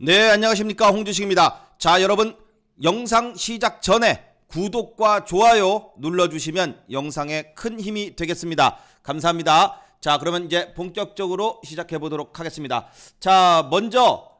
네, 안녕하십니까. 홍주식입니다 자, 여러분, 영상 시작 전에 구독과 좋아요 눌러주시면 영상에 큰 힘이 되겠습니다. 감사합니다. 자, 그러면 이제 본격적으로 시작해 보도록 하겠습니다. 자, 먼저,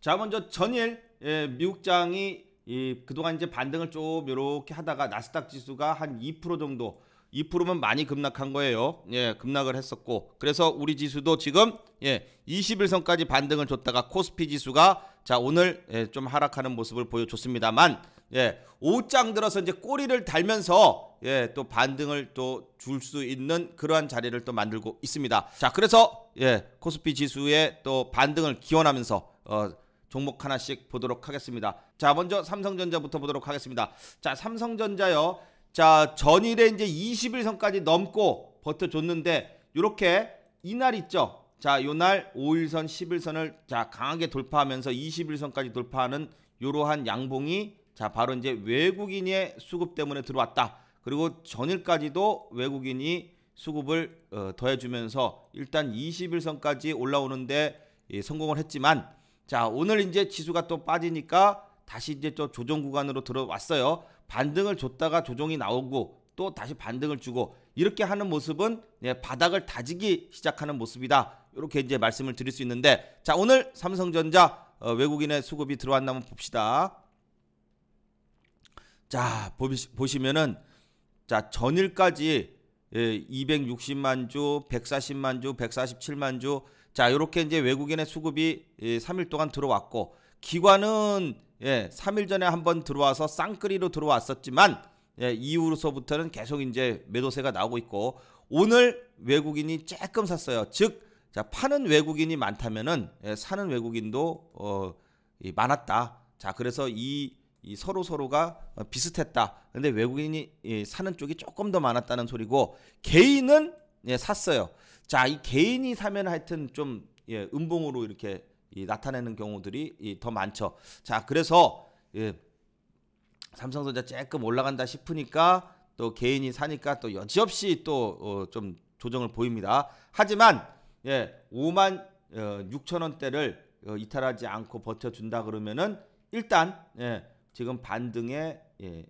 자, 먼저 전일, 예, 미국장이 이, 그동안 이제 반등을 좀 이렇게 하다가 나스닥 지수가 한 2% 정도 2%면 많이 급락한 거예요. 예, 급락을 했었고. 그래서 우리 지수도 지금 예, 21선까지 반등을 줬다가 코스피 지수가 자, 오늘 예, 좀 하락하는 모습을 보여줬습니다만 예, 5장 들어서 이제 꼬리를 달면서 예, 또 반등을 또 줄 수 있는 그러한 자리를 또 만들고 있습니다. 자, 그래서 예, 코스피 지수의 또 반등을 기원하면서 어 종목 하나씩 보도록 하겠습니다. 자, 먼저 삼성전자부터 보도록 하겠습니다. 자, 삼성전자요. 자, 전일에 이제 20일 선까지 넘고 버텨줬는데 이렇게 이날 있죠. 자, 요 날 5일선, 10일선을 자, 강하게 돌파하면서 20일선까지 돌파하는 요러한 양봉이 자, 바로 이제 외국인의 수급 때문에 들어왔다. 그리고 전일까지도 외국인이 수급을 어, 더해주면서 일단 20일선까지 올라오는데 예, 성공을 했지만 자, 오늘 이제 지수가 또 빠지니까 다시 이제 저 조정 구간으로 들어왔어요. 반등을 줬다가 조정이 나오고 또 다시 반등을 주고 이렇게 하는 모습은 예, 바닥을 다지기 시작하는 모습이다. 이렇게 이제 말씀을 드릴 수 있는데 자 오늘 삼성전자 어, 외국인의 수급이 들어왔나 한번 봅시다. 자 보시, 면은자 전일까지 260만 예, 주, 140만 주, 147만 주, 자 이렇게 이제 외국인의 수급이 3일 예, 동안 들어왔고 기관은 예, 3일 전에 한번 들어와서 쌍끌이로 들어왔었지만 예, 이후로서부터는 계속 이제 매도세가 나오고 있고 오늘 외국인이 조금 샀어요. 즉, 자, 파는 외국인이 많다면은 예, 사는 외국인도 어, 이, 많았다. 자, 그래서 이, 이 서로 서로가 비슷했다. 근데 외국인이 예, 사는 쪽이 조금 더 많았다는 소리고 개인은 예, 샀어요. 자, 이 개인이 사면 하여튼 좀 예, 음봉으로 이렇게 이 나타내는 경우들이 이더 많죠. 자, 그래서 예, 삼성전자 조금 올라간다 싶으니까 또 개인이 사니까 또 여지없이 또좀 어, 조정을 보입니다. 하지만 예, 5만 어, 6천 원대를 어, 이탈하지 않고 버텨준다 그러면은 일단 예, 지금 반등의 예,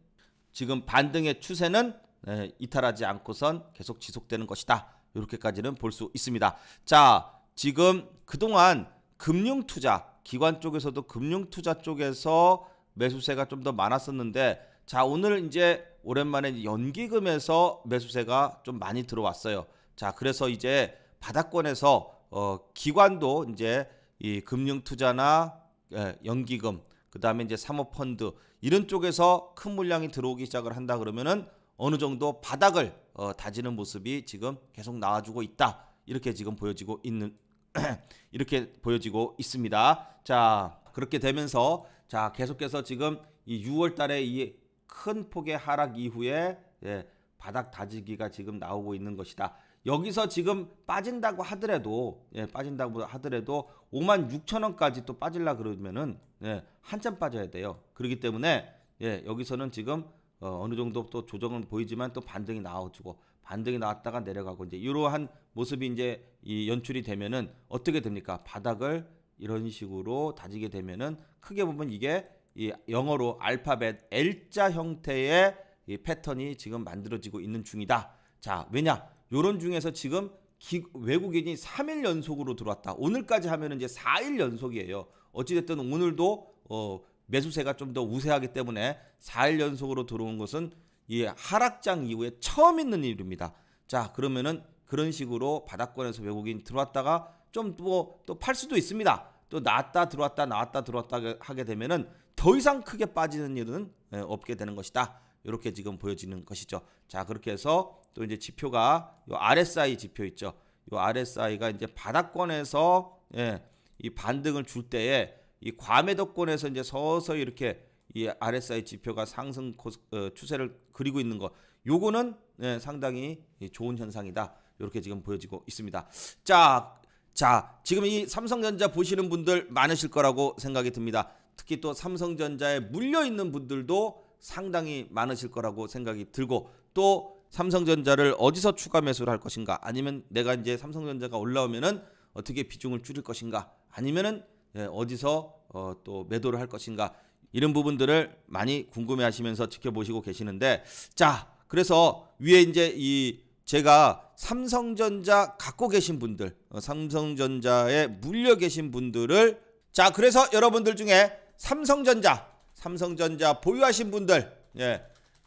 지금 반등의 추세는 예, 이탈하지 않고선 계속 지속되는 것이다. 이렇게까지는 볼 수 있습니다. 자, 지금 그동안 금융 투자 기관 쪽에서도 금융 투자 쪽에서 매수세가 좀 더 많았었는데 자 오늘 이제 오랜만에 연기금에서 매수세가 좀 많이 들어왔어요. 자 그래서 이제 바닥권에서 어, 기관도 이제 이 금융 투자나 예, 연기금 그 다음에 이제 사모펀드 이런 쪽에서 큰 물량이 들어오기 시작을 한다 그러면은 어느 정도 바닥을 어, 다지는 모습이 지금 계속 나와주고 있다 이렇게 지금 보여지고 있는 이렇게 보여지고 있습니다. 자, 그렇게 되면서 자, 계속해서 지금 이 6월 달에 이 큰 폭의 하락 이후에 예, 바닥 다지기가 지금 나오고 있는 것이다. 여기서 지금 빠진다고 하더라도 예, 빠진다고 하더라도 5만 6천 원까지 또 빠질라 그러면은 예, 한참 빠져야 돼요. 그렇기 때문에 예, 여기서는 지금 어, 느 정도 또 조정은 보이지만 또 반등이 나와주고 반등이 나왔다가 내려가고 이제 이러한 모습이 이제 이 연출이 되면은 어떻게 됩니까? 바닥을 이런 식으로 다지게 되면은 크게 보면 이게 이 영어로 알파벳 L자 형태의 이 패턴이 지금 만들어지고 있는 중이다. 자, 왜냐? 요런 중에서 지금 기, 외국인이 3일 연속으로 들어왔다. 오늘까지 하면은 이제 4일 연속이에요. 어찌됐든 오늘도 어, 매수세가 좀 더 우세하기 때문에 4일 연속으로 들어온 것은 이 하락장 이후에 처음 있는 일입니다. 자, 그러면은 그런 식으로 바닥권에서 외국인 들어왔다가 좀또팔 수도 있습니다. 또 나왔다 들어왔다 나왔다 들어왔다 하게 되면은 더 이상 크게 빠지는 일은 없게 되는 것이다. 이렇게 지금 보여지는 것이죠. 자 그렇게 해서 또 이제 지표가 요 RSI 지표 있죠. 요 RSI가 이제 바닥권에서 예, 이 반등을 줄 때에 이 과매도권에서 이제 서서히 이렇게 이 RSI 지표가 상승 어, 추세를 그리고 있는 것 요거는 예, 상당히 좋은 현상이다. 이렇게 지금 보여지고 있습니다. 자, 자, 지금 이 삼성전자 보시는 분들 많으실 거라고 생각이 듭니다. 특히 또 삼성전자에 물려 있는 분들도 상당히 많으실 거라고 생각이 들고 또 삼성전자를 어디서 추가 매수를 할 것인가 아니면 내가 이제 삼성전자가 올라오면은 어떻게 비중을 줄일 것인가 아니면은 예, 어디서 어또 매도를 할 것인가 이런 부분들을 많이 궁금해 하시면서 지켜보시고 계시는데 자 그래서 위에 이제 이 제가 삼성전자 갖고 계신 분들, 어, 삼성전자에 물려 계신 분들을 자, 그래서 여러분들 중에 삼성전자, 삼성전자 보유하신 분들, 예,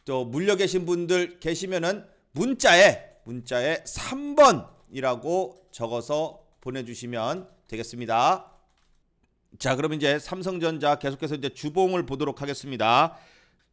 또 물려 계신 분들 계시면은 문자에 문자에 3번이라고 적어서 보내주시면 되겠습니다. 자, 그럼 이제 삼성전자 계속해서 이제 주봉을 보도록 하겠습니다.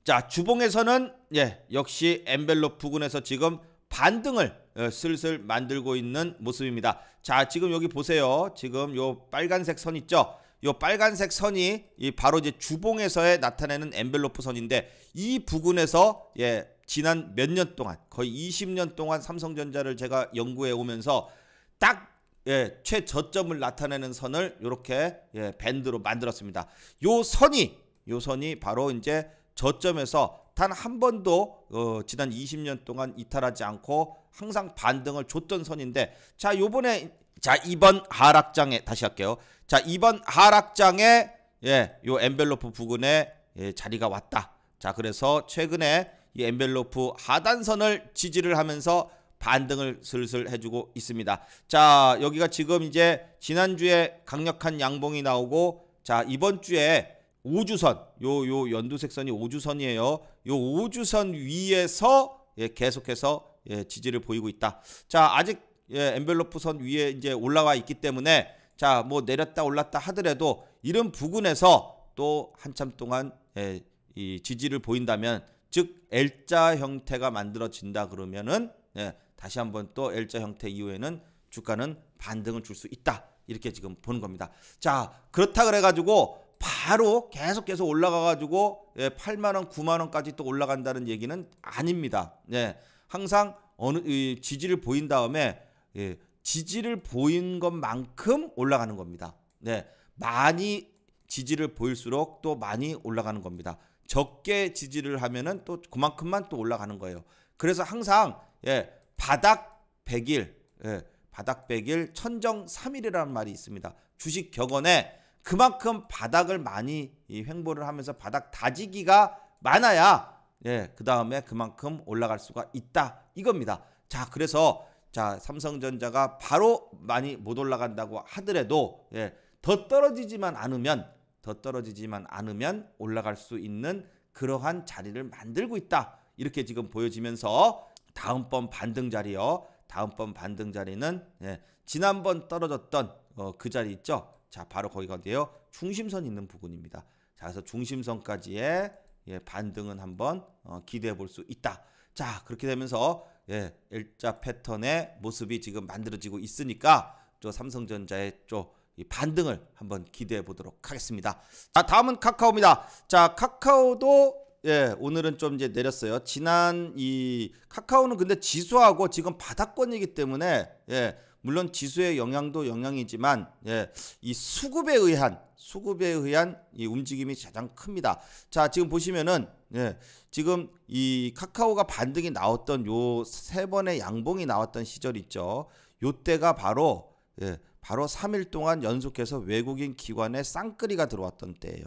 자, 주봉에서는 예, 역시 엠벨로프군에서 지금 반등을 어, 슬슬 만들고 있는 모습입니다. 자, 지금 여기 보세요. 지금 요 빨간색 선 있죠? 요 빨간색 선이 바로 이제 주봉에서의 나타내는 엔벨로프 선인데 이 부근에서 예, 지난 몇 년 동안 거의 20년 동안 삼성전자를 제가 연구해 오면서 딱 예, 최저점을 나타내는 선을 요렇게 예, 밴드로 만들었습니다. 요 선이 요 선이 바로 이제 저점에서 단한 번도 어, 지난 20년 동안 이탈하지 않고 항상 반등을 줬던 선인데 자 요번에 자 이번 하락장에 다시 할게요 자 이번 하락장에 예요 엔벨로프 부근에 예, 자리가 왔다 자 그래서 최근에 이 엔벨로프 하단선을 지지를 하면서 반등을 슬슬 해주고 있습니다. 자 여기가 지금 이제 지난주에 강력한 양봉이 나오고 자 이번 주에 5주선요요 연두색 선이 5주선이에요요 오주선 위에서 예, 계속해서 예, 지지를 보이고 있다. 자 아직 예, 엔벨로프 선 위에 이제 올라와 있기 때문에 자뭐 내렸다 올랐다 하더라도 이런 부근에서 또 한참 동안 예, 이 지지를 보인다면 즉 L자 형태가 만들어진다 그러면은 예, 다시 한번 또 L자 형태 이후에는 주가는 반등을 줄 수 있다 이렇게 지금 보는 겁니다. 자 그렇다 그래가지고 바로 계속해서 올라가가지고 예, 8만 원, 9만 원까지 또 올라간다는 얘기는 아닙니다. 예, 항상 어느 이, 지지를 보인 다음에 예, 지지를 보인 것만큼 올라가는 겁니다. 네, 많이 지지를 보일수록 또 많이 올라가는 겁니다. 적게 지지를 하면은 또 그만큼만 또 올라가는 거예요. 그래서 항상 예, 바닥 100일, 예, 바닥 100일, 천정 3일이라는 말이 있습니다. 주식 격언에 그만큼 바닥을 많이 횡보를 하면서 바닥 다지기가 많아야 예, 그 다음에 그만큼 올라갈 수가 있다 이겁니다. 자, 그래서 자 삼성전자가 바로 많이 못 올라간다고 하더라도 예, 더 떨어지지만 않으면 더 떨어지지만 않으면 올라갈 수 있는 그러한 자리를 만들고 있다 이렇게 지금 보여지면서 다음번 반등 자리요. 다음번 반등 자리는 예, 지난번 떨어졌던 어, 그 자리 있죠. 자, 바로 거기가 어디예요? 중심선 있는 부분입니다. 자, 그래서 중심선까지의 예, 반등은 한번 어, 기대해 볼 수 있다. 자, 그렇게 되면서 예, 일자 패턴의 모습이 지금 만들어지고 있으니까 저 삼성전자의 저 반등을 한번 기대해 보도록 하겠습니다. 자, 다음은 카카오입니다. 자, 카카오도 예, 오늘은 좀 이제 내렸어요. 지난 이 카카오는 근데 지수하고 지금 바닥권이기 때문에 예, 물론 지수의 영향도 영향이지만 예, 이 수급에 의한 수급에 의한 이 움직임이 가장 큽니다. 자, 지금 보시면은 예, 지금 이 카카오가 반등이 나왔던 요 세 번의 양봉이 나왔던 시절 있죠. 요때가 바로 예, 바로 3일 동안 연속해서 외국인 기관의 쌍끌이가 들어왔던 때예요.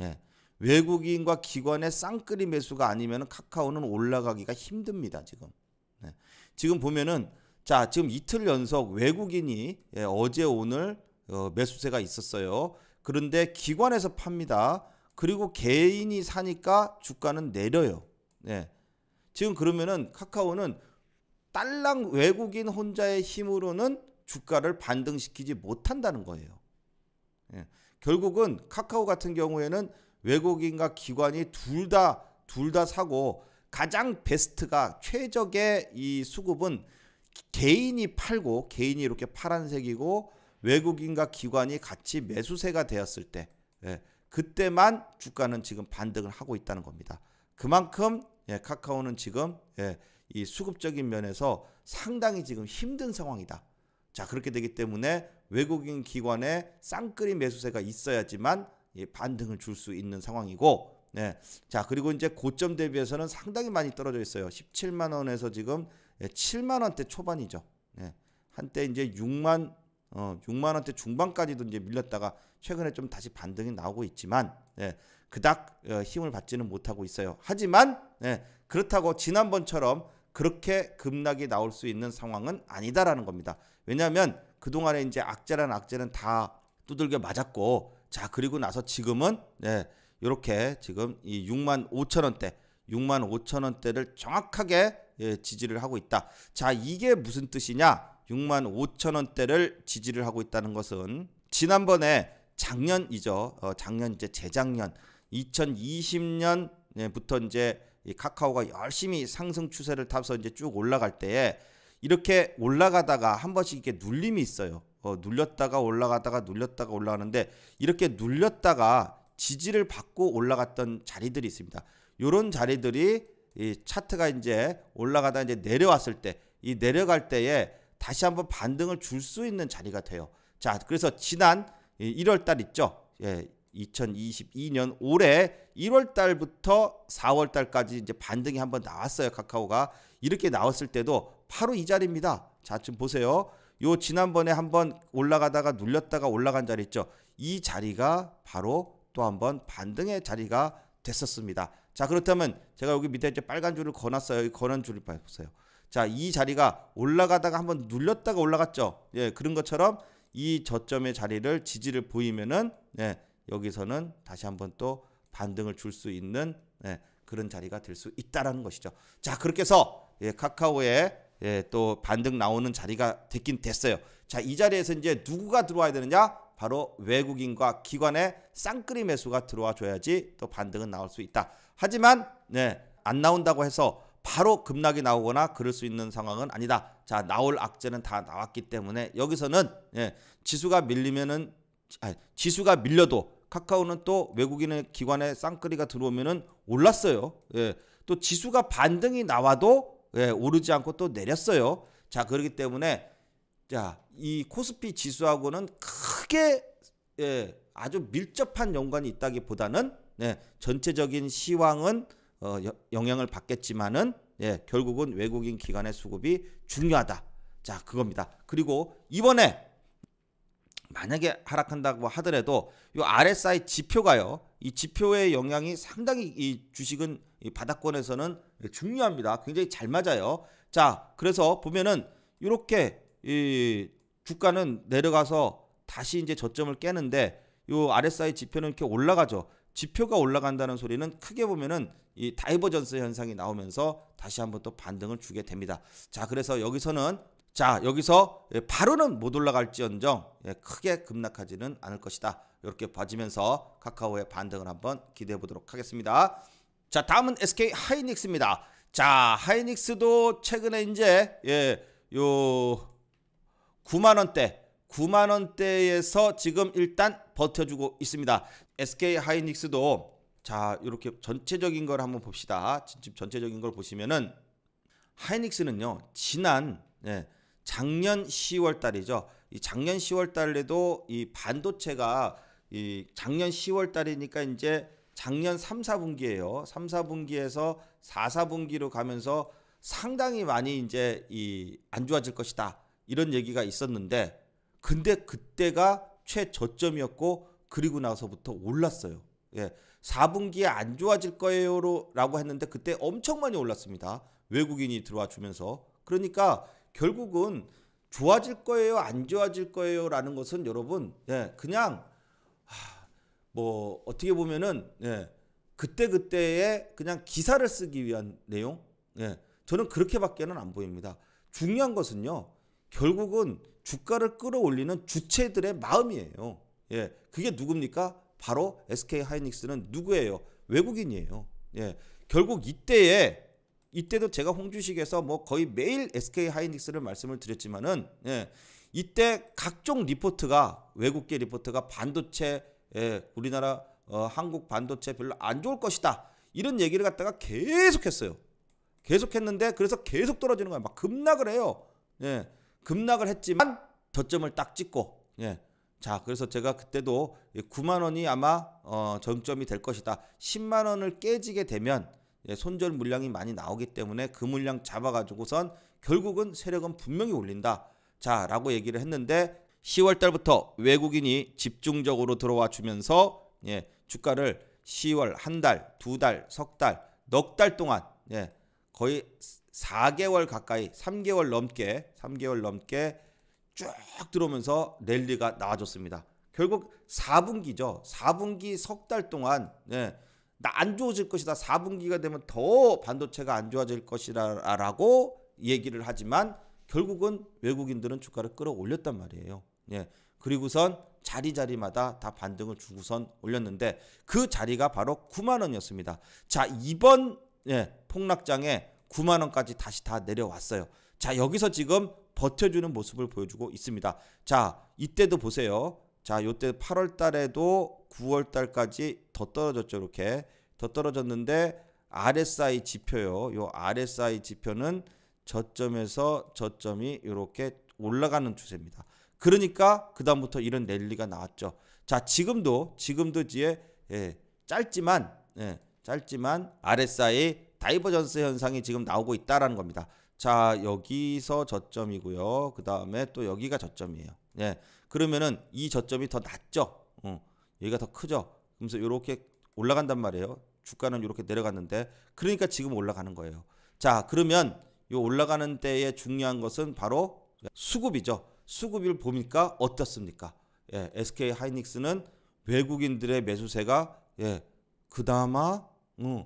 예. 외국인과 기관의 쌍끌이 매수가 아니면 카카오는 올라가기가 힘듭니다. 지금 예. 지금 보면은 자, 지금 이틀 연속 외국인이 예, 어제 오늘 어, 매수세가 있었어요. 그런데 기관에서 팝니다. 그리고 개인이 사니까 주가는 내려요. 예. 지금 그러면은 카카오는 딸랑 외국인 혼자의 힘으로는 주가를 반등시키지 못한다는 거예요. 예. 결국은 카카오 같은 경우에는 외국인과 기관이 둘 다 둘 다 사고 가장 베스트가 최적의 이 수급은 개인이 팔고 개인이 이렇게 파란색이고 외국인과 기관이 같이 매수세가 되었을 때 예, 그때만 주가는 지금 반등을 하고 있다는 겁니다. 그만큼 예, 카카오는 지금 예, 이 수급적인 면에서 상당히 지금 힘든 상황이다. 자 그렇게 되기 때문에 외국인 기관의 쌍끌이 매수세가 있어야지만 예, 반등을 줄 수 있는 상황이고 네. 자 그리고 이제 고점 대비해서는 상당히 많이 떨어져 있어요. 17만 원에서 지금 7만 예, 원대 초반이죠. 네. 한때 이제 6만 어, 6만 원대 중반까지도 이제 밀렸다가 최근에 좀 다시 반등이 나오고 있지만 네. 그닥 어, 힘을 받지는 못하고 있어요. 하지만 네. 그렇다고 지난번처럼 그렇게 급락이 나올 수 있는 상황은 아니다라는 겁니다. 왜냐하면 그동안에 이제 악재란 악재는 다 두들겨 맞았고 자 그리고 나서 지금은 네, 이렇게 지금 이 6만 5천 원대 6만 5천 원대를 정확하게 예, 지지를 하고 있다. 자, 이게 무슨 뜻이냐? 6만 5천 원대를 지지를 하고 있다는 것은 지난번에 작년이죠. 어, 작년 이제 재작년 2020년부터 예, 이제 카카오가 열심히 상승 추세를 타서 이제 쭉 올라갈 때에 이렇게 올라가다가 한 번씩 이렇게 눌림이 있어요. 어, 눌렸다가 올라가다가 눌렸다가 올라가는데 이렇게 눌렸다가 지지를 받고 올라갔던 자리들이 있습니다. 요런 자리들이 이 차트가 이제 올라가다 이제 내려왔을 때 이 내려갈 때에 다시 한번 반등을 줄 수 있는 자리가 돼요. 자, 그래서 지난 1월 달 있죠. 예, 2022년 올해 1월 달부터 4월 달까지 이제 반등이 한번 나왔어요. 카카오가 이렇게 나왔을 때도 바로 이 자리입니다. 자, 지금 보세요. 요 지난번에 한번 올라가다가 눌렸다가 올라간 자리 있죠. 이 자리가 바로 또 한번 반등의 자리가 됐었습니다. 자, 그렇다면 제가 여기 밑에 이제 빨간 줄을 거었어요 여기 거는 줄을 보세요. 자, 이 자리가 올라가다가 한번 눌렸다가 올라갔죠. 예, 그런 것처럼 이 저점의 자리를 지지를 보이면은 예, 여기서는 다시 한번 또 반등을 줄 수 있는 예, 그런 자리가 될 수 있다라는 것이죠. 자, 그렇게 해서 예, 카카오에 예, 또 반등 나오는 자리가 됐긴 됐어요. 자, 이 자리에서 이제 누구가 들어와야 되느냐? 바로 외국인과 기관의 쌍끌이 매수가 들어와 줘야지 또 반등은 나올 수 있다. 하지만 네, 안 나온다고 해서 바로 급락이 나오거나 그럴 수 있는 상황은 아니다. 자, 나올 악재는 다 나왔기 때문에 여기서는 예, 지수가 밀리면은 아니, 지수가 밀려도 카카오는 또 외국인의 기관의 쌍끌이가 들어오면은 올랐어요. 예. 또 지수가 반등이 나와도 예, 오르지 않고 또 내렸어요. 자, 그렇기 때문에 자, 이 코스피 지수하고는 큰 크게 예, 아주 밀접한 연관이 있다기보다는 네, 전체적인 시황은 어, 영향을 받겠지만은 예, 결국은 외국인 기관의 수급이 중요하다. 자, 그겁니다. 그리고 이번에 만약에 하락한다고 하더라도 이 RSI 지표가요. 이 지표의 영향이 상당히 이 주식은 이 바닥권에서는 중요합니다. 굉장히 잘 맞아요. 자, 그래서 보면은 이렇게 이 주가는 내려가서 다시 이제 저점을 깨는데 요 RSI 지표는 이렇게 올라가죠. 지표가 올라간다는 소리는 크게 보면은 이 다이버전스 현상이 나오면서 다시 한번 또 반등을 주게 됩니다. 자, 그래서 여기서는 자, 여기서 예, 바로는 못 올라갈지언정 예, 크게 급락하지는 않을 것이다. 이렇게 봐지면서 카카오의 반등을 한번 기대해 보도록 하겠습니다. 자, 다음은 SK 하이닉스입니다. 자, 하이닉스도 최근에 이제 예, 요 9만 원대 9만 원대에서 지금 일단 버텨주고 있습니다. SK 하이닉스도 자 이렇게 전체적인 걸 한번 봅시다. 지금 전체적인 걸 보시면은 하이닉스는요 지난 예, 작년 10월 달이죠. 이 작년 10월 달에도 이 반도체가 이 작년 10월 달이니까 이제 작년 3, 4분기예요. 3, 4분기에서 4, 4분기로 가면서 상당히 많이 이제 이안 좋아질 것이다. 이런 얘기가 있었는데 근데 그때가 최저점이었고 그리고 나서부터 올랐어요. 예. 4분기에 안 좋아질 거예요라고 했는데 그때 엄청 많이 올랐습니다. 외국인이 들어와 주면서. 그러니까 결국은 좋아질 거예요, 안 좋아질 거예요라는 것은 여러분 예, 그냥 하, 뭐 어떻게 보면은 예, 그때 그때에 그냥 기사를 쓰기 위한 내용. 예. 저는 그렇게밖에는 안 보입니다. 중요한 것은요. 결국은 주가를 끌어올리는 주체들의 마음이에요. 예. 그게 누굽니까? 바로 SK 하이닉스는 누구예요? 외국인이에요. 예. 결국 이때에 이때도 제가 홍주식에서 뭐 거의 매일 SK 하이닉스를 말씀을 드렸지만은 예. 이때 각종 리포트가 외국계 리포트가 반도체 예, 우리나라 어, 한국 반도체 별로 안 좋을 것이다 이런 얘기를 갖다가 계속했어요. 계속했는데 그래서 계속 떨어지는 거예요. 막 급락을 해요. 예. 급락을 했지만 저점을 딱 찍고 예. 자, 그래서 제가 그때도 9만 원이 아마 어, 정점이 될 것이다. 10만 원을 깨지게 되면 예, 손절 물량이 많이 나오기 때문에 그 물량 잡아가지고선 결국은 세력은 분명히 올린다. 자, 라고 얘기를 했는데 10월 달부터 외국인이 집중적으로 들어와 주면서 예, 주가를 10월 한 달, 두 달, 석 달, 넉 달 동안 예, 거의 4개월 가까이 3개월 넘게 3개월 넘게 쭉 들어오면서 랠리가 나와줬습니다. 결국 4분기죠. 4분기 석 달 동안 예, 안 좋아질 것이다. 4분기가 되면 더 반도체가 안 좋아질 것이라고 얘기를 하지만 결국은 외국인들은 주가를 끌어올렸단 말이에요. 예. 그리고선 자리자리마다 다 반등을 주고선 올렸는데 그 자리가 바로 9만 원이었습니다. 자, 이번 예, 폭락장에 9만 원까지 다시 다 내려왔어요. 자, 여기서 지금 버텨주는 모습을 보여주고 있습니다. 자, 이때도 보세요. 자, 요때 8월 달에도 9월 달까지 더 떨어졌죠. 이렇게 더 떨어졌는데 RSI 지표요. 요 RSI 지표는 저점에서 저점이 이렇게 올라가는 추세입니다. 그러니까 그다음부터 이런 랠리가 나왔죠. 자, 지금도 지금도 이에 예, 짧지만 예, 짧지만 RSI 다이버전스 현상이 지금 나오고 있다라는 겁니다. 자, 여기서 저점이고요. 그 다음에 또 여기가 저점이에요. 예. 그러면은 이 저점이 더 낮죠. 어, 여기가 더 크죠. 그래서 이렇게 올라간단 말이에요. 주가는 이렇게 내려갔는데 그러니까 지금 올라가는 거예요. 자, 그러면 이 올라가는 때에 중요한 것은 바로 수급이죠. 수급을 보니까 어떻습니까? 예, SK 하이닉스는 외국인들의 매수세가 예, 그나마 음,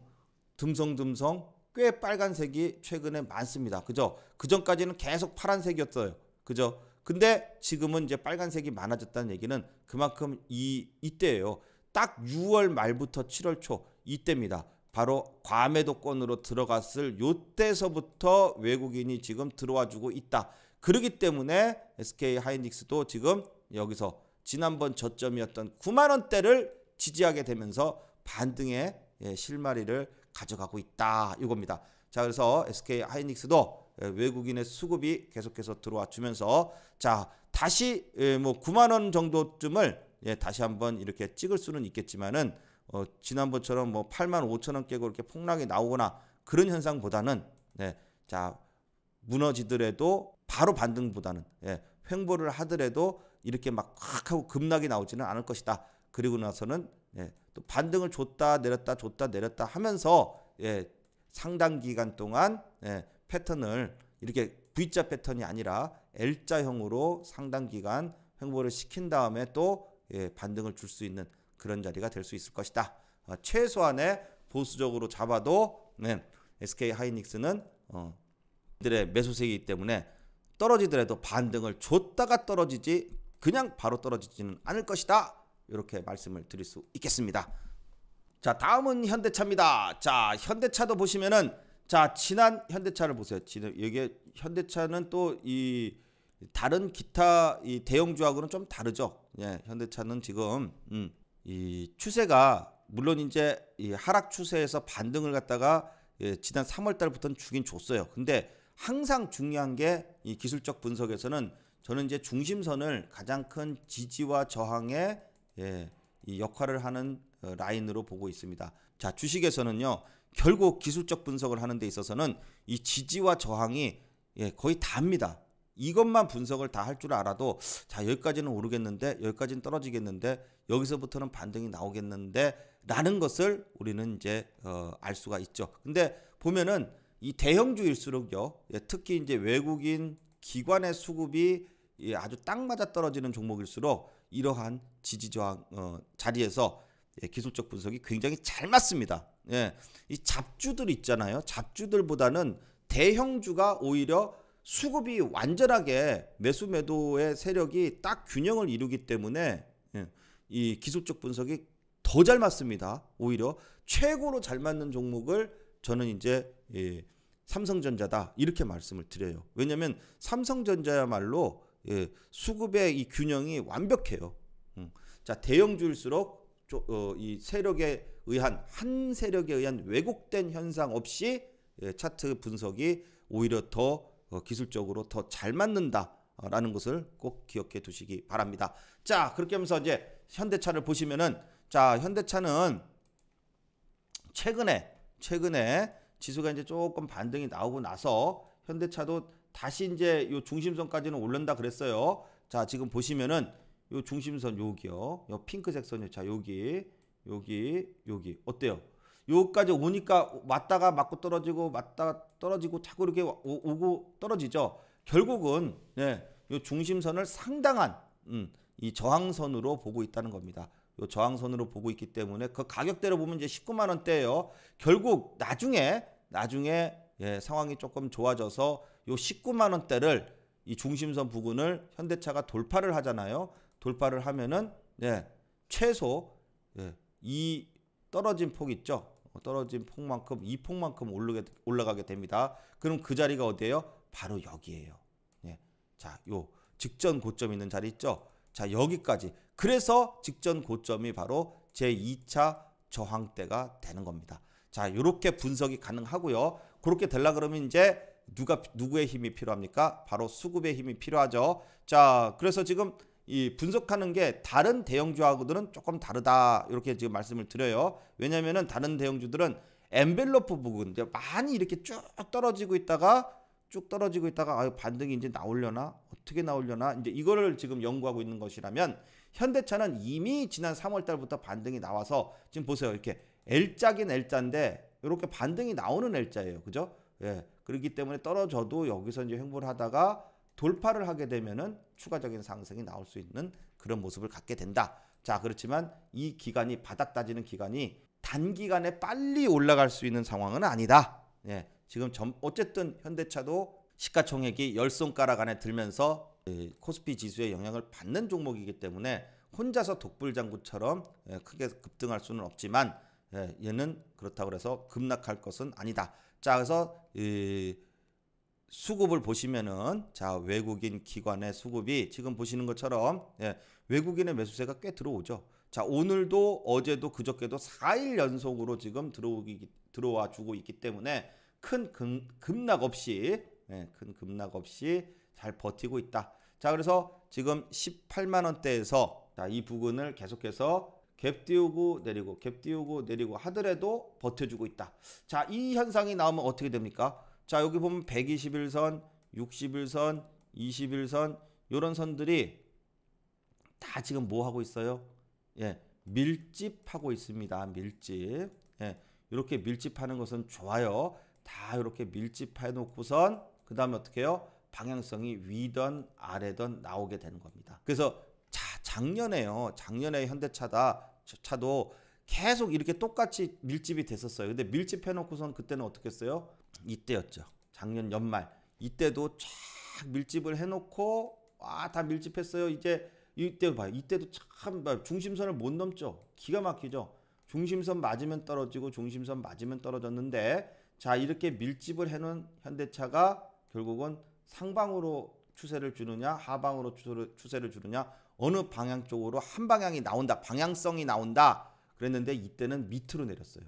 듬성듬성 꽤 빨간색이 최근에 많습니다. 그죠? 그 전까지는 계속 파란색이었어요. 그죠? 근데 지금은 이제 빨간색이 많아졌다는 얘기는 그만큼 이 이때예요. 딱 6월 말부터 7월 초 이때입니다. 바로 과매도권으로 들어갔을 요때서부터 외국인이 지금 들어와 주고 있다. 그러기 때문에 SK 하이닉스도 지금 여기서 지난번 저점이었던 9만 원대를 지지하게 되면서 반등의 예, 실마리를 가져가고 있다 이겁니다. 자 그래서 SK 하이닉스도 예, 외국인의 수급이 계속해서 들어와 주면서 자 다시 예, 뭐 9만 원 정도쯤을 예, 다시 한번 이렇게 찍을 수는 있겠지만은 어, 지난번처럼 뭐 8만 5천 원 깨고 이렇게 폭락이 나오거나 그런 현상보다는 네, 자 무너지더라도 바로 반등보다는 예, 횡보를 하더라도 이렇게 막확 하고 급락이 나오지는 않을 것이다. 그리고 나서는 예, 또 반등을 줬다 내렸다 줬다 내렸다 하면서 예, 상당 기간 동안 예, 패턴을 이렇게 V자 패턴이 아니라 L자형으로 상당 기간 횡보를 시킨 다음에 또 예, 반등을 줄 수 있는 그런 자리가 될 수 있을 것이다. 어, 최소한의 보수적으로 잡아도 네, SK 하이닉스는 어, 들의 매수세이기 때문에 떨어지더라도 반등을 줬다가 떨어지지 그냥 바로 떨어지지는 않을 것이다. 이렇게 말씀을 드릴 수 있겠습니다. 자, 다음은 현대차입니다. 자, 현대차도 보시면은 자, 지난 현대차를 보세요. 지금 이게 현대차는 또 이 다른 기타 이 대형주하고는 좀 다르죠. 예, 현대차는 지금 음, 이 추세가 물론 이제 이 하락 추세에서 반등을 갖다가 예, 지난 3월 달부터는 주긴 줬어요. 근데 항상 중요한 게 이 기술적 분석에서는 저는 이제 중심선을 가장 큰 지지와 저항의 예, 이 역할을 하는 어, 라인으로 보고 있습니다. 자, 주식에서는요. 결국 기술적 분석을 하는 데 있어서는 이 지지와 저항이 예, 거의 다입니다. 이것만 분석을 다 할 줄 알아도 자, 여기까지는 오르겠는데 여기까지는 떨어지겠는데 여기서부터는 반등이 나오겠는데 라는 것을 우리는 이제 어, 알 수가 있죠. 근데 보면은 이 대형주일수록요. 예, 특히 이제 외국인 기관의 수급이 예, 아주 딱 맞아 떨어지는 종목일수록 이러한 지지 저항 어, 자리에서 예, 기술적 분석이 굉장히 잘 맞습니다. 예, 이 잡주들 있잖아요. 잡주들보다는 대형주가 오히려 수급이 완전하게 매수 매도의 세력이 딱 균형을 이루기 때문에 예, 이 기술적 분석이 더 잘 맞습니다. 오히려 최고로 잘 맞는 종목을 저는 이제 예, 삼성전자다 이렇게 말씀을 드려요. 왜냐하면 삼성전자야말로 예, 수급의 이 균형이 완벽해요. 음. 자 대형주일수록 조, 어, 이 세력에 의한 한 세력에 의한 왜곡된 현상 없이 예, 차트 분석이 오히려 더 어, 기술적으로 더 잘 맞는다라는 것을 꼭 기억해 두시기 바랍니다. 자 그렇게 하면서 이제 현대차를 보시면은 자 현대차는 최근에 최근에 지수가 이제 조금 반등이 나오고 나서 현대차도 다시 이제 요 중심선까지는 올른다 그랬어요. 자, 지금 보시면은 요 중심선 요기요요 핑크색 선이요. 자, 요기요기요기 어때요? 요까지 오니까 왔다가 맞고 떨어지고 왔다가 떨어지고 자꾸 이렇게 오, 고 떨어지죠. 결국은 네, 요 중심선을 상당한 음, 이 저항선으로 보고 있다는 겁니다. 요 저항선으로 보고 있기 때문에 그 가격대로 보면 이제 19만 원대예요. 결국 나중에 나중에 예, 상황이 조금 좋아져서 요 19만 원대를 이 중심선 부근을 현대차가 돌파를 하잖아요. 돌파를 하면은 예, 최소 예, 이 떨어진 폭 있죠. 어, 떨어진 폭만큼 이 폭만큼 오르게 올라가게 됩니다. 그럼 그 자리가 어디예요? 바로 여기예요. 예. 자, 요 직전 고점 있는 자리 있죠? 자, 여기까지. 그래서 직전 고점이 바로 제2차 저항대가 되는 겁니다. 자, 요렇게 분석이 가능하고요. 그렇게 되려 그러면 이제 누가 누구의 힘이 필요합니까? 바로 수급의 힘이 필요하죠. 자, 그래서 지금 이 분석하는 게 다른 대형주하고들은 조금 다르다 이렇게 지금 말씀을 드려요. 왜냐면은 다른 대형주들은 엠벨로프 부분 이 많이 이렇게 쭉 떨어지고 있다가 쭉 떨어지고 있다가 아유 반등이 이제 나오려나 어떻게 나오려나 이제 이거를 지금 연구하고 있는 것이라면 현대차는 이미 지난 3월 달부터 반등이 나와서 지금 보세요 이렇게 L자긴 L자인데 이렇게 반등이 나오는 L자예요 그죠? 예 그렇기 때문에 떨어져도 여기서 이제 횡보를 하다가 돌파를 하게 되면은 추가적인 상승이 나올 수 있는 그런 모습을 갖게 된다. 자, 그렇지만 이 기간이 바닥 따지는 기간이 단기간에 빨리 올라갈 수 있는 상황은 아니다. 예. 지금 점, 어쨌든 현대차도 시가총액이 열 손가락 안에 들면서 코스피 지수의 영향을 받는 종목이기 때문에 혼자서 독불장구처럼 예, 크게 급등할 수는 없지만 예, 얘는 그렇다고 해서 급락할 것은 아니다. 자, 그래서 이 수급을 보시면은 자 외국인 기관의 수급이 지금 보시는 것처럼 예, 외국인의 매수세가 꽤 들어오죠. 자 오늘도 어제도 그저께도 4일 연속으로 지금 들어오기 들어와 주고 있기 때문에 큰 금, 급락 없이 예, 큰 급락 없이 잘 버티고 있다. 자 그래서 지금 18만 원대에서 자, 이 부근을 계속해서 갭 띄우고 내리고 갭 띄우고 내리고 하더라도 버텨주고 있다. 자, 이 현상이 나오면 어떻게 됩니까? 자, 여기 보면 121선, 61선, 21선 요런 선들이 다 지금 뭐 하고 있어요? 예, 밀집하고 있습니다. 밀집. 예, 이렇게 밀집하는 것은 좋아요. 다 이렇게 밀집해 놓고선 그 다음에 어떻게 해요? 방향성이 위던아래던 나오게 되는 겁니다. 그래서 자, 작년에요. 작년에 현대차다 차도 계속 이렇게 똑같이 밀집이 됐었어요. 근데 밀집해놓고선 그때는 어떻게 했어요? 이때였죠. 작년 연말. 이때도 쫙 밀집을 해놓고, 와, 아, 다 밀집했어요. 이제, 이때 도 봐요. 이때도 참, 중심선을 못 넘죠. 기가 막히죠. 중심선 맞으면 떨어지고, 중심선 맞으면 떨어졌는데, 자, 이렇게 밀집을 해놓은 현대차가 결국은 상방으로 추세를 주느냐, 하방으로 추세를 주느냐, 어느 방향 쪽으로 한 방향이 나온다. 방향성이 나온다. 그랬는데 이때는 밑으로 내렸어요.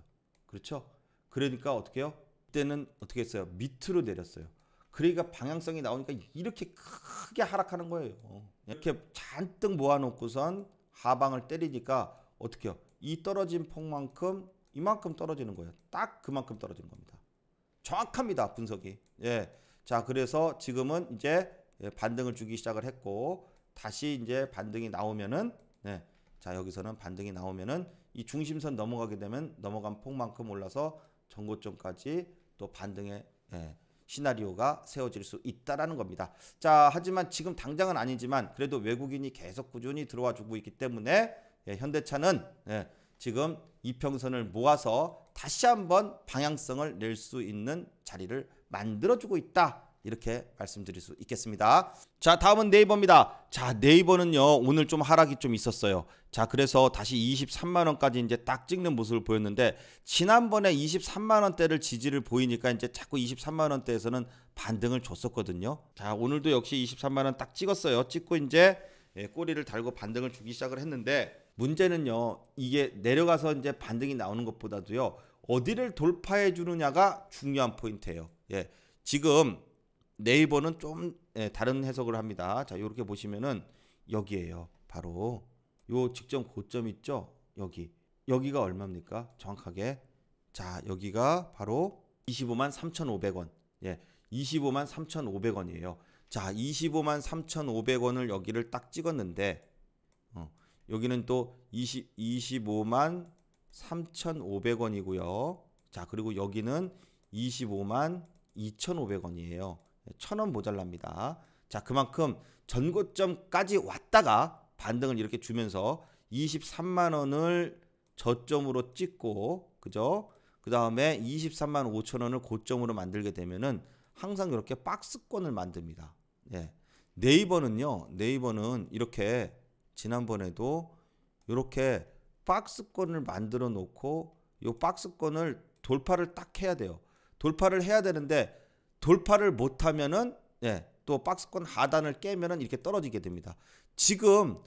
그렇죠? 그러니까 어떻게 해요? 이때는 어떻게 했어요? 밑으로 내렸어요. 그러니까 방향성이 나오니까 이렇게 크게 하락하는 거예요. 이렇게 잔뜩 모아놓고선 하방을 때리니까 어떻게 해요? 이 떨어진 폭만큼 이만큼 떨어지는 거예요. 딱 그만큼 떨어진 겁니다. 정확합니다. 분석이. 예. 자, 그래서 지금은 이제 예, 반등을 주기 시작을 했고 다시 이제 반등이 나오면은 네. 자 여기서는 반등이 나오면은 이 중심선 넘어가게 되면 넘어간 폭만큼 올라서 전고점까지 또 반등의 예, 시나리오가 세워질 수 있다라는 겁니다. 자 하지만 지금 당장은 아니지만 그래도 외국인이 계속 꾸준히 들어와 주고 있기 때문에 예, 현대차는 예, 지금 이평선을 모아서 다시 한번 방향성을 낼 수 있는 자리를 만들어주고 있다. 이렇게 말씀드릴 수 있겠습니다. 자, 다음은 네이버입니다. 자, 네이버는요, 오늘 좀 하락이 좀 있었어요. 자, 그래서 다시 23만원까지 이제 딱 찍는 모습을 보였는데, 지난번에 23만원대를 지지를 보이니까 이제 자꾸 23만원대에서는 반등을 줬었거든요. 자, 오늘도 역시 23만원 딱 찍었어요. 찍고 이제 예, 꼬리를 달고 반등을 주기 시작을 했는데, 문제는요, 이게 내려가서 이제 반등이 나오는 것보다도요, 어디를 돌파해 주느냐가 중요한 포인트예요. 예. 지금 네이버는 좀 예, 다른 해석을 합니다. 자, 이렇게 보시면은 여기에요. 바로 요 직전 고점 있죠? 여기. 여기가 얼마입니까? 정확하게. 자, 여기가 바로 25만 3,500원. 예. 25만 3,500원이에요. 자, 25만 3,500원을 여기를 딱 찍었는데 어, 여기는 또 20, 25만 3,500원이고요. 자, 그리고 여기는 25만 2,500원이에요. 천원 모자랍니다. 자, 그만큼 전고점까지 왔다가 반등을 이렇게 주면서 23만 원을 저점으로 찍고 그죠? 그 다음에 23만 5천 원을 고점으로 만들게 되면은 항상 이렇게 박스권을 만듭니다. 예. 네이버는요, 네이버는 이렇게 지난번에도 이렇게 박스권을 만들어 놓고 이 박스권을 돌파를 딱 해야 돼요. 돌파를 해야 되는데 돌파를 못하면은 예, 또 박스권 하단을 깨면은 이렇게 떨어지게 됩니다. 지금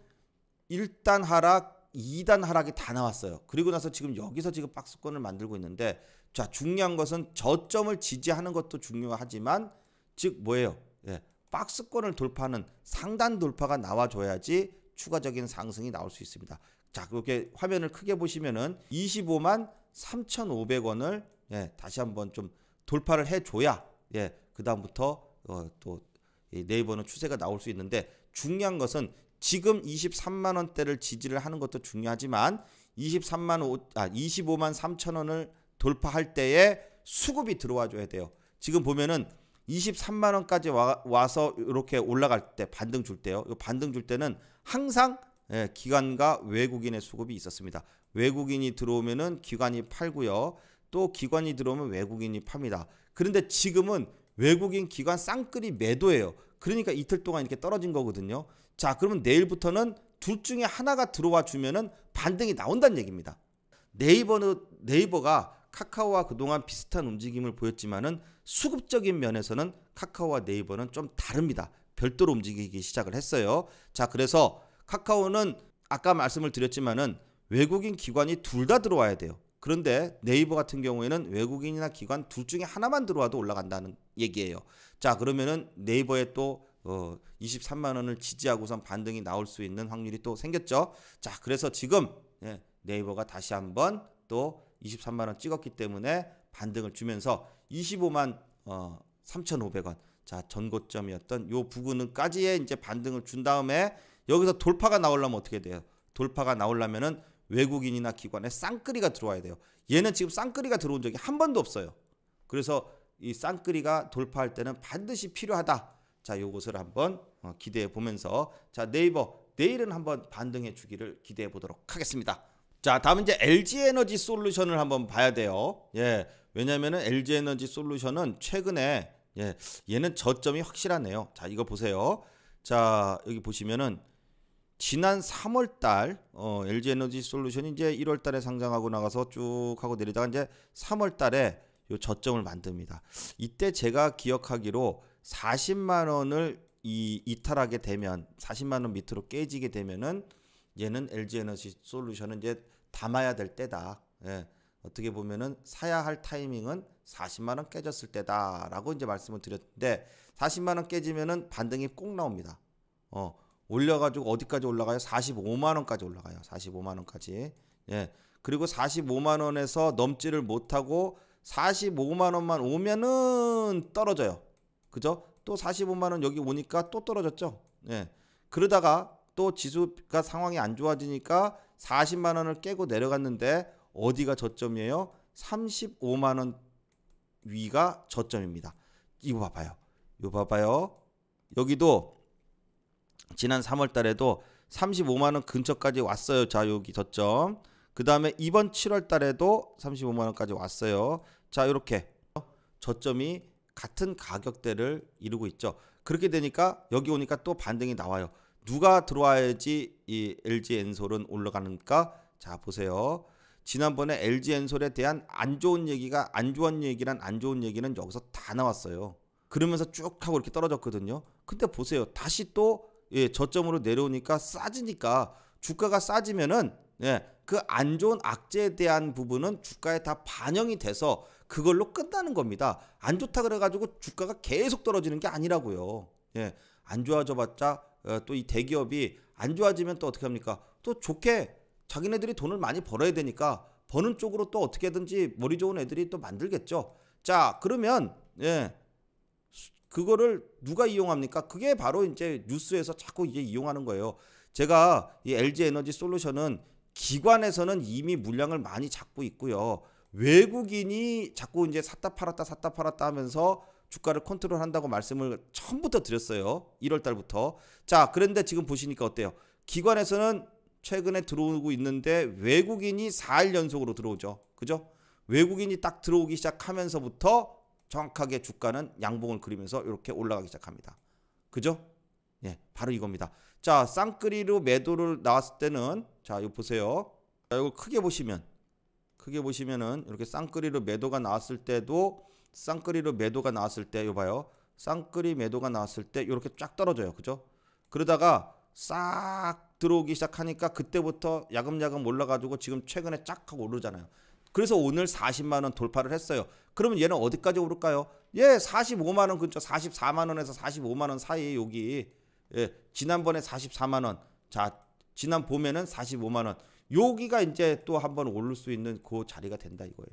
1단 하락, 2단 하락이 다 나왔어요. 그리고 나서 지금 여기서 지금 박스권을 만들고 있는데 자 중요한 것은 저점을 지지하는 것도 중요하지만 즉 뭐예요? 예, 박스권을 돌파하는 상단 돌파가 나와줘야지 추가적인 상승이 나올 수 있습니다. 자 그렇게 화면을 크게 보시면은 25만 3,500원을 예, 다시 한번 좀 돌파를 해줘야 예, 그다음부터 어, 또 네이버는 추세가 나올 수 있는데 중요한 것은 지금 23만 원대를 지지를 하는 것도 중요하지만 23만 5, 아 25만 3천 원을 돌파할 때에 수급이 들어와 줘야 돼요. 지금 보면은 23만 원까지 와, 서 이렇게 올라갈 때 반등 줄 때요. 이 그 반등 줄 때는 항상 예, 기관과 외국인의 수급이 있었습니다. 외국인이 들어오면은 기관이 팔고요. 또 기관이 들어오면 외국인이 팝니다. 그런데 지금은 외국인 기관 쌍끌이 매도예요. 그러니까 이틀 동안 이렇게 떨어진 거거든요. 자, 그러면 내일부터는 둘 중에 하나가 들어와 주면은 반등이 나온다는 얘기입니다. 네이버는 네이버가 카카오와 그동안 비슷한 움직임을 보였지만은 수급적인 면에서는 카카오와 네이버는 좀 다릅니다. 별도로 움직이기 시작을 했어요. 자, 그래서 카카오는 아까 말씀을 드렸지만은 외국인 기관이 둘 다 들어와야 돼요. 그런데 네이버 같은 경우에는 외국인이나 기관 둘 중에 하나만 들어와도 올라간다는 얘기예요. 자 그러면은 네이버에 또 어, 23만 원을 지지하고선 반등이 나올 수 있는 확률이 또 생겼죠. 자 그래서 지금 예, 네이버가 다시 한번 또 23만 원 찍었기 때문에 반등을 주면서 25만 어, 3,500원 자 전고점이었던 요 부근까지의 이제 반등을 준 다음에 여기서 돌파가 나오려면 어떻게 돼요? 돌파가 나오려면은 외국인이나 기관에 쌍끌이가 들어와야 돼요. 얘는 지금 쌍끌이가 들어온 적이 한 번도 없어요. 그래서 이 쌍끌이가 돌파할 때는 반드시 필요하다. 자, 요것을 한번 어, 기대해 보면서 자, 네이버 내일은 한번 반등해 주기를 기대해 보도록 하겠습니다. 자, 다음 이제 LG 에너지 솔루션을 한번 봐야 돼요. 예. 왜냐면은 LG 에너지 솔루션은 최근에 예, 얘는 저점이 확실하네요. 자, 이거 보세요. 자, 여기 보시면은 지난 3월 달 어, LG 에너지 솔루션이 이제 1월 달에 상장하고 나가서 쭉 하고 내리다가 이제 3월 달에 요 저점을 만듭니다. 이때 제가 기억하기로 40만 원을 이 이탈하게 되면 40만 원 밑으로 깨지게 되면은 얘는 LG 에너지 솔루션은 이제 담아야 될 때다. 예. 어떻게 보면은 사야 할 타이밍은 40만 원 깨졌을 때다라고 이제 말씀을 드렸는데 40만 원 깨지면은 반등이 꼭 나옵니다. 어. 올려가지고 어디까지 올라가요? 45만 원까지 올라가요. 45만 원까지. 예. 그리고 45만 원에서 넘지를 못하고 45만 원만 오면은 떨어져요. 그죠? 또 45만 원 여기 오니까 또 떨어졌죠. 예. 그러다가 또 지수가 상황이 안 좋아지니까 40만 원을 깨고 내려갔는데 어디가 저점이에요? 35만 원 위가 저점입니다. 이거 봐봐요. 이거 봐봐요. 여기도 지난 3월 달에도 35만 원 근처까지 왔어요. 자, 여기 저점. 그다음에 이번 7월 달에도 35만 원까지 왔어요. 자, 이렇게 저점이 같은 가격대를 이루고 있죠. 그렇게 되니까 여기 오니까 또 반등이 나와요. 누가 들어와야지 이 LG 엔솔은 올라가는가? 자, 보세요. 지난번에 LG 엔솔에 대한 안 좋은 얘기가 안 좋은 얘기란 안 좋은 얘기는 여기서 다 나왔어요. 그러면서 쭉 하고 이렇게 떨어졌거든요. 근데 보세요. 다시 또 예, 저점으로 내려오니까 싸지니까 주가가 싸지면은 예, 그 안 좋은 악재에 대한 부분은 주가에 다 반영이 돼서 그걸로 끝나는 겁니다. 안 좋다 그래가지고 주가가 계속 떨어지는 게 아니라고요. 예, 안 좋아져봤자 어, 또이 대기업이 안 좋아지면 또 어떻게 합니까? 또 좋게 자기네들이 돈을 많이 벌어야 되니까 버는 쪽으로 또 어떻게든지 머리 좋은 애들이 또 만들겠죠. 자, 그러면 예, 그거를 누가 이용합니까? 그게 바로 이제 뉴스에서 자꾸 이제 이용하는 거예요. 제가 이 LG 에너지 솔루션은 기관에서는 이미 물량을 많이 잡고 있고요. 외국인이 자꾸 이제 샀다 팔았다 샀다 팔았다 하면서 주가를 컨트롤 한다고 말씀을 처음부터 드렸어요. 1월 달부터. 자, 그런데 지금 보시니까 어때요? 기관에서는 최근에 들어오고 있는데 외국인이 4일 연속으로 들어오죠. 그죠? 외국인이 딱 들어오기 시작하면서부터 정확하게 주가는 양봉을 그리면서 이렇게 올라가기 시작합니다. 그죠? 예, 바로 이겁니다. 자, 쌍끌이로 매도를 나왔을 때는 자, 이거 보세요. 자, 이거 크게 보시면 크게 보시면은 이렇게 쌍끌이로 매도가 나왔을 때도 쌍끌이로 매도가 나왔을 때요 봐요. 쌍끌이 매도가 나왔을 때 이렇게 쫙 떨어져요. 그죠? 그러다가 싹 들어오기 시작하니까 그때부터 야금야금 올라가지고 지금 최근에 쫙 하고 오르잖아요. 그래서 오늘 40만 원 돌파를 했어요. 그러면 얘는 어디까지 오를까요? 예, 45만 원 근처 44만 원에서 45만 원 사이에 여기 예, 지난번에 44만 원. 자, 지난 봄에는 45만 원. 여기가 이제 또 한번 오를 수 있는 그 자리가 된다 이거예요.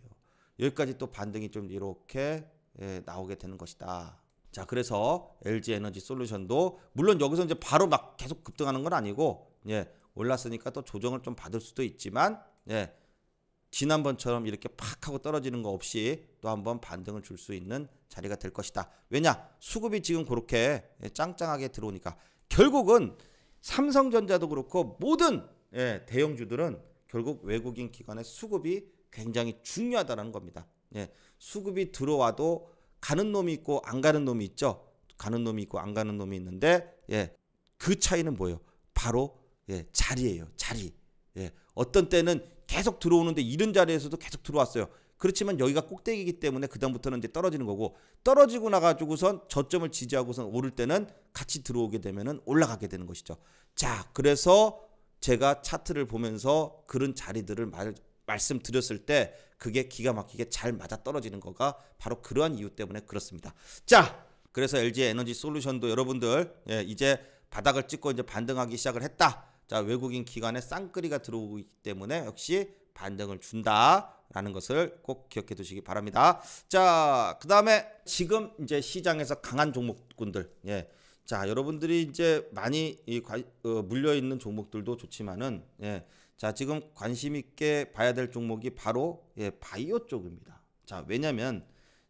여기까지 또 반등이 좀 이렇게 예, 나오게 되는 것이다. 자, 그래서 LG 에너지 솔루션도 물론 여기서 이제 바로 막 계속 급등하는 건 아니고 예, 올랐으니까 또 조정을 좀 받을 수도 있지만 예, 지난번처럼 이렇게 팍 하고 떨어지는 거 없이 또 한 번 반등을 줄 수 있는 자리가 될 것이다. 왜냐? 수급이 지금 그렇게 예, 짱짱하게 들어오니까 결국은 삼성전자도 그렇고 모든 예, 대형주들은 결국 외국인 기관의 수급이 굉장히 중요하다는 겁니다. 예, 수급이 들어와도 가는 놈이 있고 안 가는 놈이 있죠. 가는 놈이 있고 안 가는 놈이 있는데 그 차이는 뭐예요? 바로 자리예요. 자리. 예, 어떤 때는 계속 들어오는데 이런 자리에서도 계속 들어왔어요. 그렇지만 여기가 꼭대기이기 때문에 그다음부터는 이제 떨어지는 거고 떨어지고 나가지고선 저점을 지지하고선 오를 때는 같이 들어오게 되면은 올라가게 되는 것이죠. 자, 그래서 제가 차트를 보면서 그런 자리들을 말, 말씀드렸을 때 그게 기가 막히게 잘 맞아 떨어지는 거가 바로 그러한 이유 때문에 그렇습니다. 자, 그래서 LG 에너지 솔루션도 여러분들 예, 이제 바닥을 찍고 이제 반등하기 시작을 했다. 자, 외국인 기관에 쌍끌이가 들어오기 때문에 역시 반등을 준다라는 것을 꼭 기억해 두시기 바랍니다. 자, 그 다음에 지금 이제 시장에서 강한 종목군들, 예. 자, 여러분들이 이제 많이 이 관, 어, 물려 있는 종목들도 좋지만은, 예. 자, 지금 관심 있게 봐야 될 종목이 바로 예, 바이오 쪽입니다. 자, 왜냐면, 하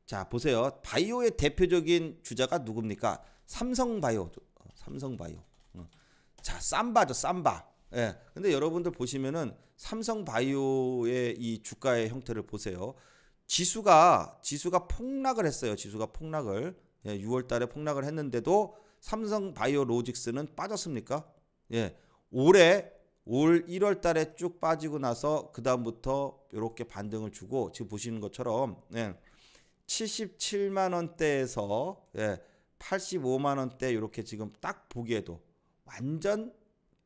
자, 보세요. 바이오의 대표적인 주자가 누굽니까? 삼성바이오, 삼성바이오. 자, 쌈바죠, 쌈바. 예. 근데 여러분들 보시면은 삼성바이오의 이 주가의 형태를 보세요. 지수가 지수가 폭락을 했어요. 지수가 폭락을 예, 6월 달에 폭락을 했는데도 삼성 바이오로직스는 빠졌습니까? 예. 올해 올 1월 달에 쭉 빠지고 나서 그다음부터 이렇게 반등을 주고 지금 보시는 것처럼 예. 77만 원대에서 예, 85만 원대 이렇게 지금 딱 보기에도 완전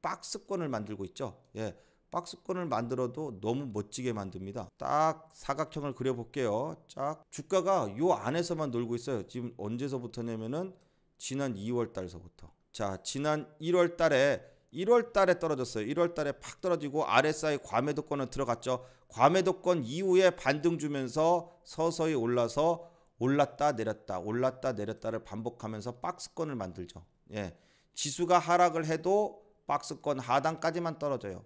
박스권을 만들고 있죠. 예. 박스권을 만들어도 너무 멋지게 만듭니다. 딱 사각형을 그려볼게요. 쫙 주가가 요 안에서만 놀고 있어요. 지금 언제서부터냐면은 지난 2월 달서부터. 자, 지난 1월 달에 1월 달에 떨어졌어요. 1월 달에 팍 떨어지고 RSI 과매도권은 들어갔죠. 과매도권 이후에 반등 주면서 서서히 올라서 올랐다 내렸다 올랐다 내렸다를 반복하면서 박스권을 만들죠. 예. 지수가 하락을 해도 박스권 하단까지만 떨어져요.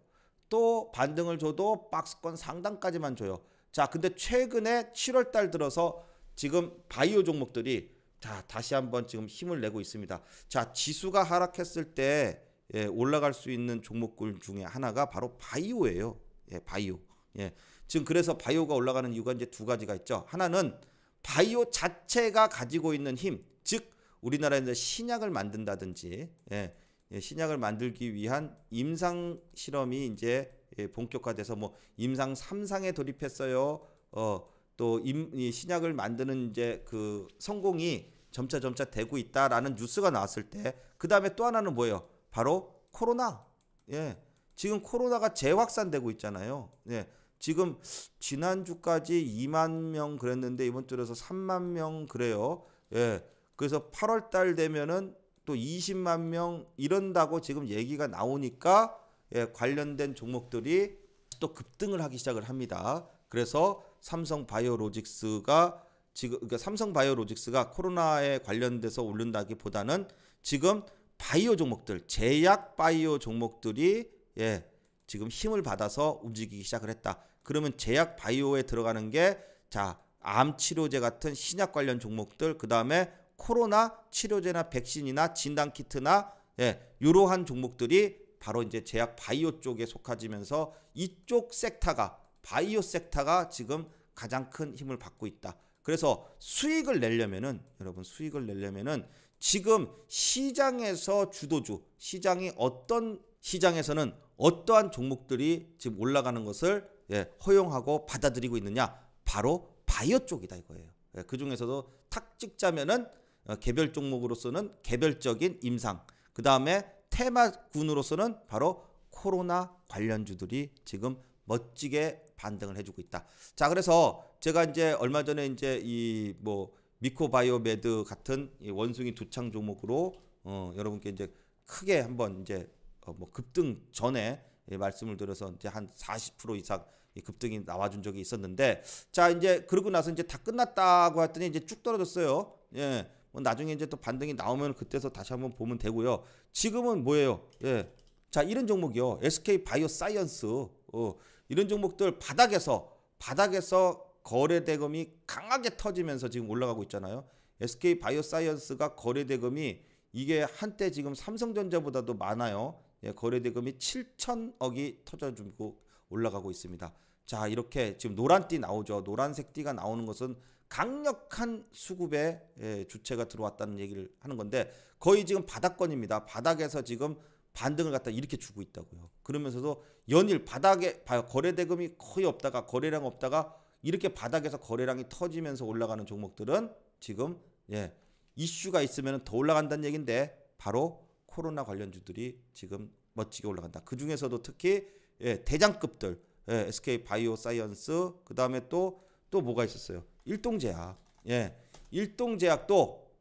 또 반등을 줘도 박스권 상단까지만 줘요. 자, 근데 최근에 7월 달 들어서 지금 바이오 종목들이 자, 다시 한번 지금 힘을 내고 있습니다. 자, 지수가 하락했을 때 예, 올라갈 수 있는 종목군 중에 하나가 바로 바이오예요. 예, 바이오. 예. 지금 그래서 바이오가 올라가는 이유가 이제 두 가지가 있죠. 하나는 바이오 자체가 가지고 있는 힘, 즉 우리나라에서 신약을 만든다든지 예, 예, 신약을 만들기 위한 임상 실험이 이제 예, 본격화돼서 뭐 임상 삼상에 돌입했어요. 어, 또 임, 신약을 만드는 이제 그 성공이 점차 점차 되고 있다라는 뉴스가 나왔을 때그 다음에 또 하나는 뭐예요? 바로 코로나. 예. 지금 코로나가 재확산되고 있잖아요. 예. 지금 지난주까지 2만 명 그랬는데 이번 주에서 3만 명 그래요. 예. 그래서 8월 달 되면은 또 20만 명 이런다고 지금 얘기가 나오니까 예, 관련된 종목들이 또 급등을 하기 시작을 합니다. 그래서 삼성 바이오로직스가 지금 그러니까 삼성 바이오로직스가 코로나에 관련돼서 오른다기보다는 지금 바이오 종목들, 제약 바이오 종목들이 예, 지금 힘을 받아서 움직이기 시작을 했다. 그러면 제약 바이오에 들어가는 게 자, 암 치료제 같은 신약 관련 종목들, 그다음에 코로나 치료제나 백신이나 진단 키트나 예, 이러한 종목들이 바로 이제 제약 바이오 쪽에 속하지면서 이쪽 섹터가 바이오 섹터가 지금 가장 큰 힘을 받고 있다. 그래서 수익을 내려면은 여러분 수익을 내려면은 지금 시장에서 주도주 시장이 어떤 시장에서는 어떠한 종목들이 지금 올라가는 것을 예, 허용하고 받아들이고 있느냐 바로 바이오 쪽이다 이거예요. 예, 그 중에서도 탁 찍자면은 어, 개별 종목으로서는 개별적인 임상, 그 다음에 테마군으로서는 바로 코로나 관련주들이 지금 멋지게 반등을 해주고 있다. 자, 그래서 제가 이제 얼마 전에 이제 이 뭐 미코바이오메드 같은 원숭이 두창 종목으로 어, 여러분께 이제 크게 한번 이제 어, 뭐 급등 전에 예, 말씀을 드려서 이제 한 40% 이상 급등이 나와준 적이 있었는데 자 이제 그러고 나서 이제 다 끝났다고 했더니 이제 쭉 떨어졌어요. 예. 뭐 나중에 이제 또 반등이 나오면 그때서 다시 한번 보면 되고요. 지금은 뭐예요? 예. 자, 이런 종목이요. SK 바이오 사이언스. 어, 이런 종목들 바닥에서 바닥에서 거래 대금이 강하게 터지면서 지금 올라가고 있잖아요. SK 바이오 사이언스가 거래 대금이 이게 한때 지금 삼성전자보다도 많아요. 예, 거래대금이 7천억이 터져주고 올라가고 있습니다. 자 이렇게 지금 노란띠 나오죠. 노란색 띠가 나오는 것은 강력한 수급의 예, 주체가 들어왔다는 얘기를 하는 건데 거의 지금 바닥권입니다. 바닥에서 지금 반등을 갖다 이렇게 주고 있다고요. 그러면서도 연일 바닥에 거래 대금이 거의 없다가 거래량 없다가 이렇게 바닥에서 거래량이 터지면서 올라가는 종목들은 지금 예 이슈가 있으면 더 올라간다는 얘긴데 바로 코로나 관련주들이 지금 멋지게 올라간다. 그 중에서도 특히 예, 대장급들 예, SK 바이오 사이언스 그다음에 또 또 뭐가 있었어요? 일동제약. 예. 일동제약도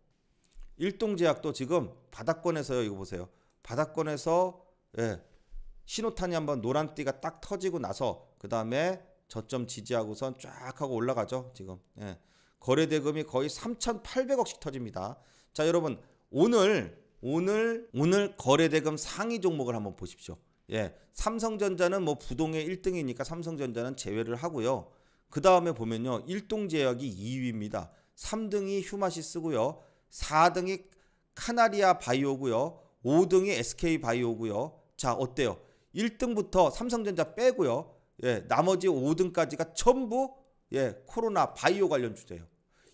일동제약도 지금 바닥권에서요. 이거 보세요. 바닥권에서 예. 신호탄이 한번 노란띠가 딱 터지고 나서 그다음에 저점 지지하고선 쫙 하고 올라가죠. 지금. 예. 거래 대금이 거의 3,800억씩 터집니다. 자, 여러분 오늘 오늘 오늘 거래 대금 상위 종목을 한번 보십시오. 예. 삼성전자는 뭐 부동의 1등이니까 삼성전자는 제외를 하고요. 그 다음에 보면요. 일동제약이 2위입니다. 3등이 휴마시스고요. 4등이 카나리아 바이오고요. 5등이 SK 바이오고요. 자, 어때요? 1등부터 삼성전자 빼고요. 예, 나머지 5등까지가 전부 예, 코로나 바이오 관련 주제예요.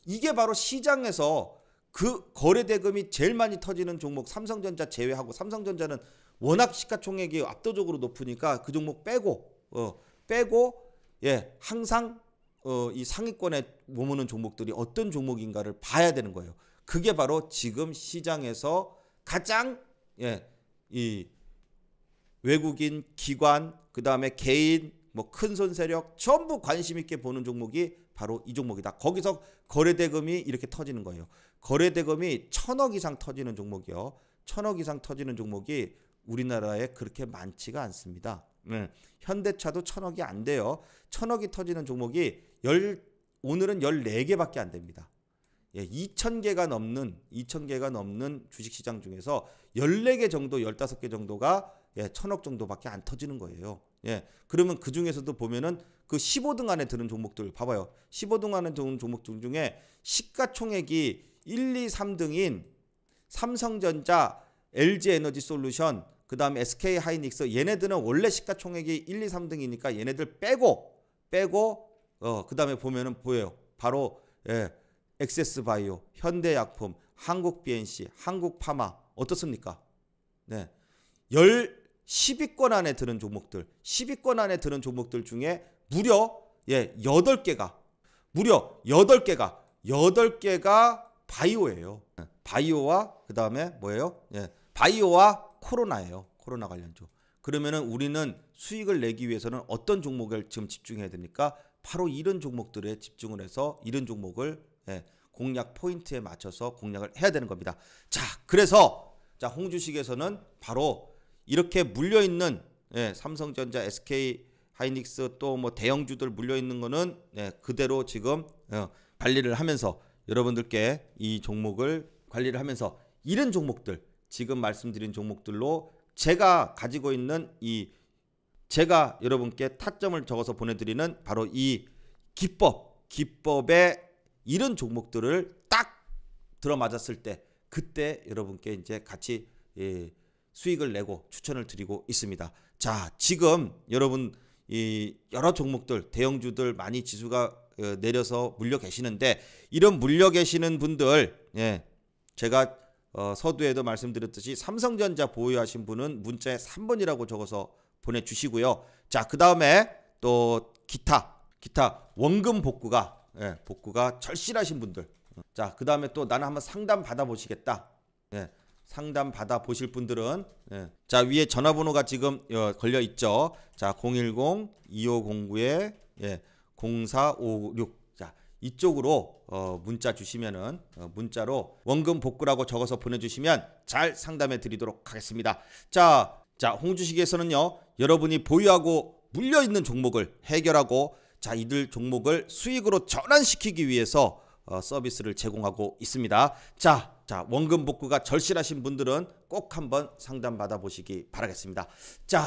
이게 바로 시장에서 그 거래 대금이 제일 많이 터지는 종목 삼성전자 제외하고 삼성전자는 워낙 시가총액이 압도적으로 높으니까 그 종목 빼고 어 빼고 예 항상 어 이 상위권에 머무는 종목들이 어떤 종목인가를 봐야 되는 거예요. 그게 바로 지금 시장에서 가장 예 이 외국인 기관 그다음에 개인 뭐 큰손 세력 전부 관심 있게 보는 종목이 바로 이 종목이다. 거기서 거래대금이 이렇게 터지는 거예요. 거래대금이 천억 이상 터지는 종목이요. 천억 이상 터지는 종목이 우리나라에 그렇게 많지가 않습니다. 네. 현대차도 천억이 안 돼요. 천억이 터지는 종목이 열, 오늘은 14개밖에 안 됩니다. 예, 2,000개가 넘는, 2,000개가 넘는 주식시장 중에서 14개 정도, 15개 정도가 예, 천억 정도밖에 안 터지는 거예요. 예. 그러면 그 중에서도 보면은 그 15등 안에 드는 종목들 봐봐요. 15등 안에 드는 종목들 중에 시가총액이 1, 2, 3등인 삼성전자, LG에너지솔루션, 그다음에 SK하이닉스 얘네들은 원래 시가총액이 1, 2, 3등이니까 얘네들 빼고 빼고 어 그다음에 보면은 보여요. 바로 예. 엑세스바이오, 현대약품, 한국BNC, 한국파마 어떻습니까? 네. 열 10위권 안에 드는 종목들, 10위권 안에 드는 종목들 중에 무려 예, 8개가 무려 8개가 8개가 바이오예요. 예, 바이오와 그다음에 뭐예요? 예. 바이오와 코로나예요. 코로나 관련 주 그러면은 우리는 수익을 내기 위해서는 어떤 종목을 지금 집중해야 됩니까? 바로 이런 종목들에 집중을 해서 이런 종목을 예, 공략 포인트에 맞춰서 공략을 해야 되는 겁니다. 자, 그래서 자, 홍주식에서는 바로 이렇게 물려 있는 예, 삼성전자, SK 하이닉스 또 뭐 대형주들 물려 있는 거는 예, 그대로 지금 어, 관리를 하면서 여러분들께 이 종목을 관리를 하면서 이런 종목들 지금 말씀드린 종목들로 제가 가지고 있는 이 제가 여러분께 타점을 적어서 보내드리는 바로 이 기법 기법의 이런 종목들을 딱 들어맞았을 때 그때 여러분께 이제 같이 예, 수익을 내고 추천을 드리고 있습니다. 자, 지금 여러분 이 여러 종목들 대형주들 많이 지수가 어, 내려서 물려 계시는데 이런 물려 계시는 분들 예. 제가 어, 서두에도 말씀드렸듯이 삼성전자 보유하신 분은 문자에 3번이라고 적어서 보내 주시고요. 자, 그다음에 또 기타 기타 원금 복구가 예, 복구가 절실하신 분들. 자, 그다음에 또 나는 한번 상담 받아 보시겠다. 예. 상담 받아 보실 분들은 예. 자 위에 전화번호가 지금 어, 걸려 있죠. 자 010-2509에 예, 0456. 자 이쪽으로 어, 문자 주시면은 어, 문자로 원금 복구라고 적어서 보내주시면 잘 상담해 드리도록 하겠습니다. 자, 자 홍주식에서는요 여러분이 보유하고 물려 있는 종목을 해결하고 자 이들 종목을 수익으로 전환시키기 위해서 어, 서비스를 제공하고 있습니다. 자, 자 원금 복구가 절실하신 분들은 꼭 한번 상담 받아보시기 바라겠습니다. 자,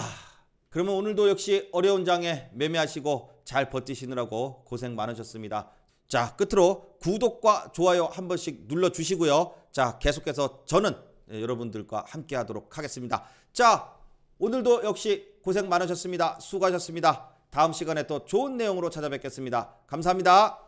그러면 오늘도 역시 어려운 장에 매매하시고 잘 버티시느라고 고생 많으셨습니다. 자, 끝으로 구독과 좋아요 한 번씩 눌러주시고요. 자, 계속해서 저는 예, 여러분들과 함께 하도록 하겠습니다. 자, 오늘도 역시 고생 많으셨습니다. 수고하셨습니다. 다음 시간에 또 좋은 내용으로 찾아뵙겠습니다. 감사합니다.